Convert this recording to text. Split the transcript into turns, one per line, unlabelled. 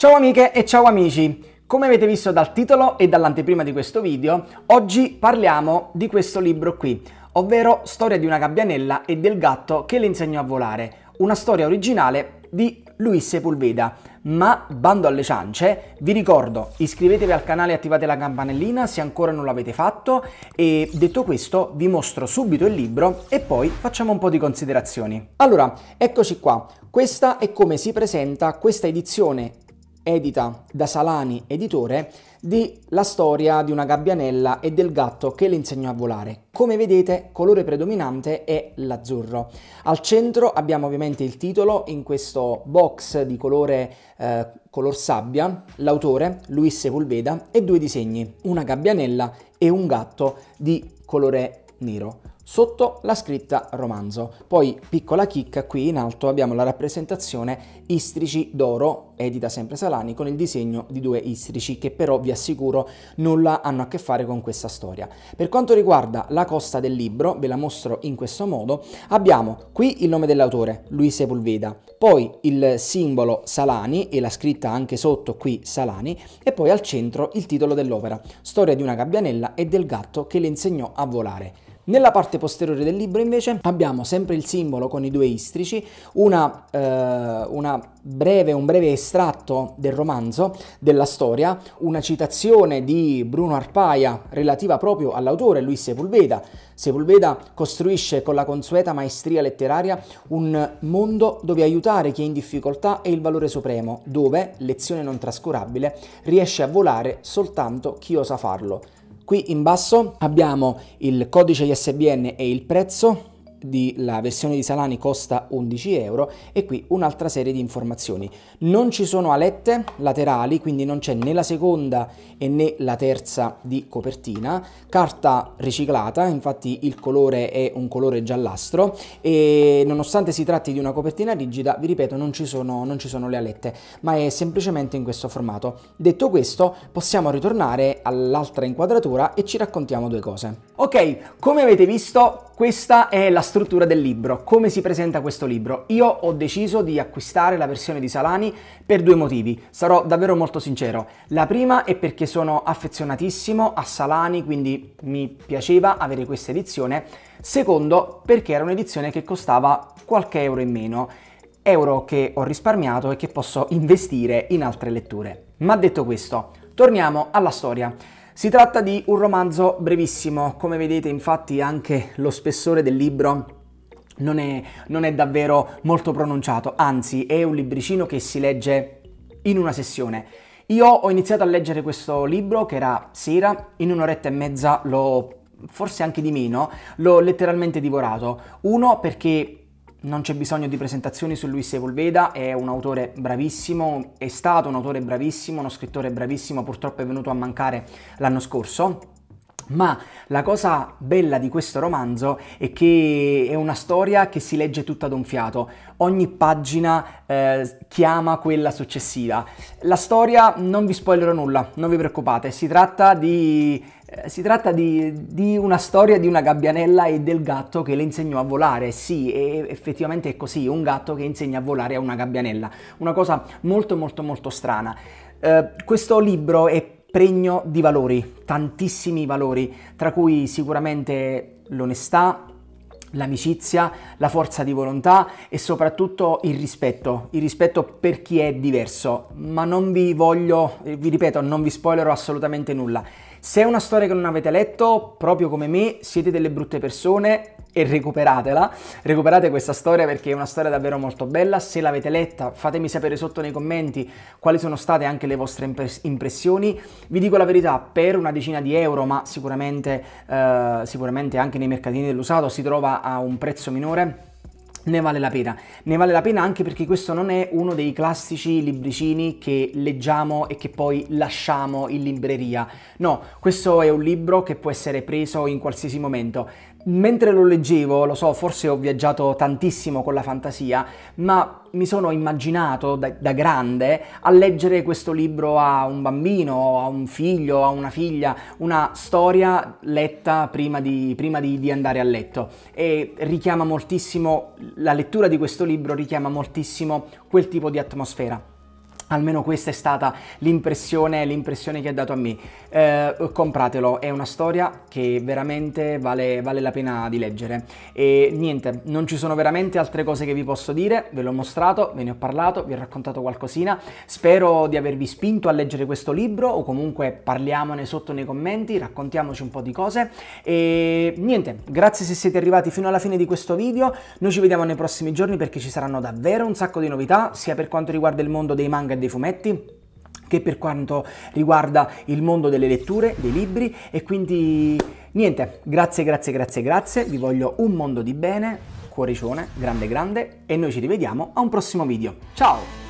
Ciao amiche e ciao amici! Come avete visto dal titolo e dall'anteprima di questo video, oggi parliamo di questo libro qui, ovvero Storia di una gabbianella e del gatto che le insegnò a volare, una storia originale di Luis Sepulveda. Ma bando alle ciance, vi ricordo iscrivetevi al canale e attivate la campanellina se ancora non l'avete fatto e detto questo vi mostro subito il libro e poi facciamo un po' di considerazioni. Allora, eccoci qua, questa è come si presenta questa edizione edita da Salani Editore, di La storia di una gabbianella e del gatto che le insegnò a volare. Come vedete, colore predominante è l'azzurro. Al centro abbiamo ovviamente il titolo in questo box di colore eh, color sabbia, l'autore Luis Sepulveda e due disegni, una gabbianella e un gatto di colore nero sotto la scritta romanzo. Poi, piccola chicca, qui in alto abbiamo la rappresentazione istrici d'oro, edita sempre Salani, con il disegno di due istrici che però vi assicuro nulla hanno a che fare con questa storia. Per quanto riguarda la costa del libro, ve la mostro in questo modo, abbiamo qui il nome dell'autore, Luis Sepulveda, poi il simbolo Salani e la scritta anche sotto qui Salani e poi al centro il titolo dell'opera, storia di una gabbianella e del gatto che le insegnò a volare. Nella parte posteriore del libro invece abbiamo sempre il simbolo con i due istrici, una, eh, una breve, un breve estratto del romanzo, della storia, una citazione di Bruno Arpaia relativa proprio all'autore, lui Sepulveda. Sepulveda costruisce con la consueta maestria letteraria un mondo dove aiutare chi è in difficoltà è il valore supremo, dove, lezione non trascurabile, riesce a volare soltanto chi osa farlo. Qui in basso abbiamo il codice ISBN e il prezzo di, la versione di Salani costa 11 euro e qui un'altra serie di informazioni. Non ci sono alette laterali, quindi non c'è né la seconda e né la terza di copertina, carta riciclata, infatti il colore è un colore giallastro e nonostante si tratti di una copertina rigida, vi ripeto, non ci sono, non ci sono le alette, ma è semplicemente in questo formato. Detto questo, possiamo ritornare all'altra inquadratura e ci raccontiamo due cose. Ok, come avete visto, questa è la struttura del libro, come si presenta questo libro. Io ho deciso di acquistare la versione di Salani per due motivi, sarò davvero molto sincero. La prima è perché sono affezionatissimo a Salani, quindi mi piaceva avere questa edizione. Secondo, perché era un'edizione che costava qualche euro in meno, euro che ho risparmiato e che posso investire in altre letture. Ma detto questo, torniamo alla storia. Si tratta di un romanzo brevissimo, come vedete infatti anche lo spessore del libro non è, non è davvero molto pronunciato, anzi è un libricino che si legge in una sessione. Io ho iniziato a leggere questo libro che era sera, in un'oretta e mezza l'ho forse anche di meno, l'ho letteralmente divorato. Uno perché non c'è bisogno di presentazioni su Luis Evolveda, è un autore bravissimo, è stato un autore bravissimo, uno scrittore bravissimo, purtroppo è venuto a mancare l'anno scorso ma la cosa bella di questo romanzo è che è una storia che si legge tutta d'un fiato, ogni pagina eh, chiama quella successiva. La storia non vi spoilerò nulla, non vi preoccupate, si tratta di eh, si tratta di, di, una storia di una gabbianella e del gatto che le insegnò a volare. Sì, effettivamente è così, un gatto che insegna a volare a una gabbianella. Una cosa molto molto molto strana. Eh, questo libro è pregno di valori, tantissimi valori, tra cui sicuramente l'onestà, l'amicizia, la forza di volontà e soprattutto il rispetto, il rispetto per chi è diverso, ma non vi voglio, eh, vi ripeto, non vi spoilerò assolutamente nulla. Se è una storia che non avete letto, proprio come me, siete delle brutte persone e recuperatela. Recuperate questa storia perché è una storia davvero molto bella. Se l'avete letta, fatemi sapere sotto nei commenti quali sono state anche le vostre impressioni. Vi dico la verità, per una decina di euro, ma sicuramente, eh, sicuramente anche nei mercatini dell'usato si trova a un prezzo minore ne vale la pena. Ne vale la pena anche perché questo non è uno dei classici libricini che leggiamo e che poi lasciamo in libreria. No, questo è un libro che può essere preso in qualsiasi momento mentre lo leggevo, lo so, forse ho viaggiato tantissimo con la fantasia, ma mi sono immaginato da, da, grande a leggere questo libro a un bambino, a un figlio, a una figlia, una storia letta prima di, prima di, di andare a letto e richiama moltissimo, la lettura di questo libro richiama moltissimo quel tipo di atmosfera. Almeno questa è stata l'impressione, l'impressione che ha dato a me. Eh, compratelo, è una storia che veramente vale, vale, la pena di leggere. E niente, non ci sono veramente altre cose che vi posso dire, ve l'ho mostrato, ve ne ho parlato, vi ho raccontato qualcosina. Spero di avervi spinto a leggere questo libro o comunque parliamone sotto nei commenti, raccontiamoci un po' di cose. E niente, grazie se siete arrivati fino alla fine di questo video. Noi ci vediamo nei prossimi giorni perché ci saranno davvero un sacco di novità, sia per quanto riguarda il mondo dei manga dei fumetti che per quanto riguarda il mondo delle letture, dei libri e quindi niente, grazie, grazie, grazie, grazie, vi voglio un mondo di bene, cuoricione, grande, grande e noi ci rivediamo a un prossimo video. Ciao!